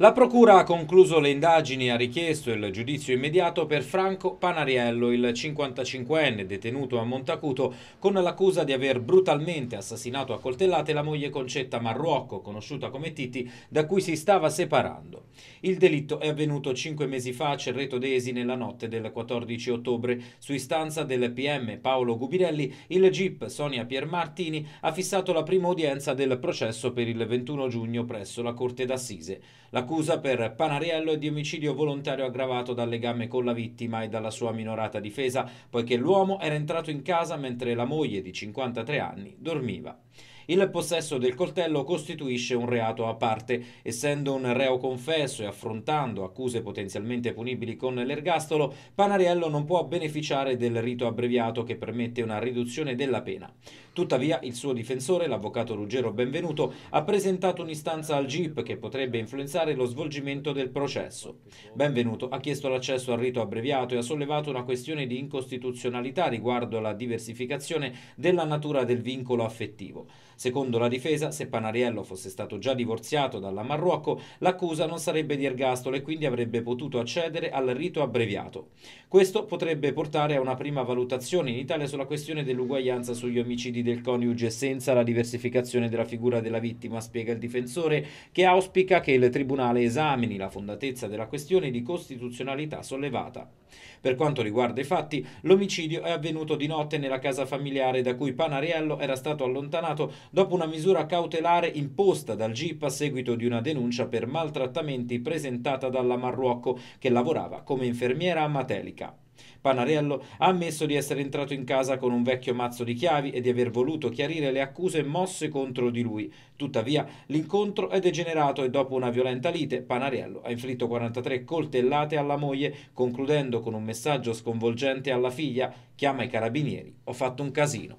La Procura ha concluso le indagini e ha richiesto il giudizio immediato per Franco Panariello, il 55enne detenuto a Montacuto, con l'accusa di aver brutalmente assassinato a coltellate la moglie Concetta Marruocco, conosciuta come Titi, da cui si stava separando. Il delitto è avvenuto cinque mesi fa a Cerretodesi nella notte del 14 ottobre. Su istanza del PM Paolo Gubirelli, il GIP Sonia Piermartini ha fissato la prima udienza del processo per il 21 giugno presso la Corte d'Assise. La L'accusa per Panariello è di omicidio volontario aggravato dal legame con la vittima e dalla sua minorata difesa, poiché l'uomo era entrato in casa mentre la moglie di 53 anni dormiva. Il possesso del coltello costituisce un reato a parte. Essendo un reo confesso e affrontando accuse potenzialmente punibili con l'ergastolo, Panariello non può beneficiare del rito abbreviato che permette una riduzione della pena. Tuttavia il suo difensore, l'avvocato Ruggero Benvenuto, ha presentato un'istanza al GIP che potrebbe influenzare lo svolgimento del processo. Benvenuto ha chiesto l'accesso al rito abbreviato e ha sollevato una questione di incostituzionalità riguardo alla diversificazione della natura del vincolo affettivo. Secondo la difesa, se Panariello fosse stato già divorziato dalla Marruocco, l'accusa non sarebbe di ergastolo e quindi avrebbe potuto accedere al rito abbreviato. Questo potrebbe portare a una prima valutazione in Italia sulla questione dell'uguaglianza sugli omicidi del coniuge senza la diversificazione della figura della vittima, spiega il difensore, che auspica che il Tribunale esamini la fondatezza della questione di costituzionalità sollevata. Per quanto riguarda i fatti, l'omicidio è avvenuto di notte nella casa familiare da cui Panariello era stato allontanato dopo una misura cautelare imposta dal GIP a seguito di una denuncia per maltrattamenti presentata dalla Marruocco che lavorava come infermiera a Matelica. Panarello ha ammesso di essere entrato in casa con un vecchio mazzo di chiavi e di aver voluto chiarire le accuse mosse contro di lui. Tuttavia, l'incontro è degenerato e dopo una violenta lite, Panarello ha inflitto 43 coltellate alla moglie, concludendo con un messaggio sconvolgente alla figlia: "Chiama i carabinieri, ho fatto un casino".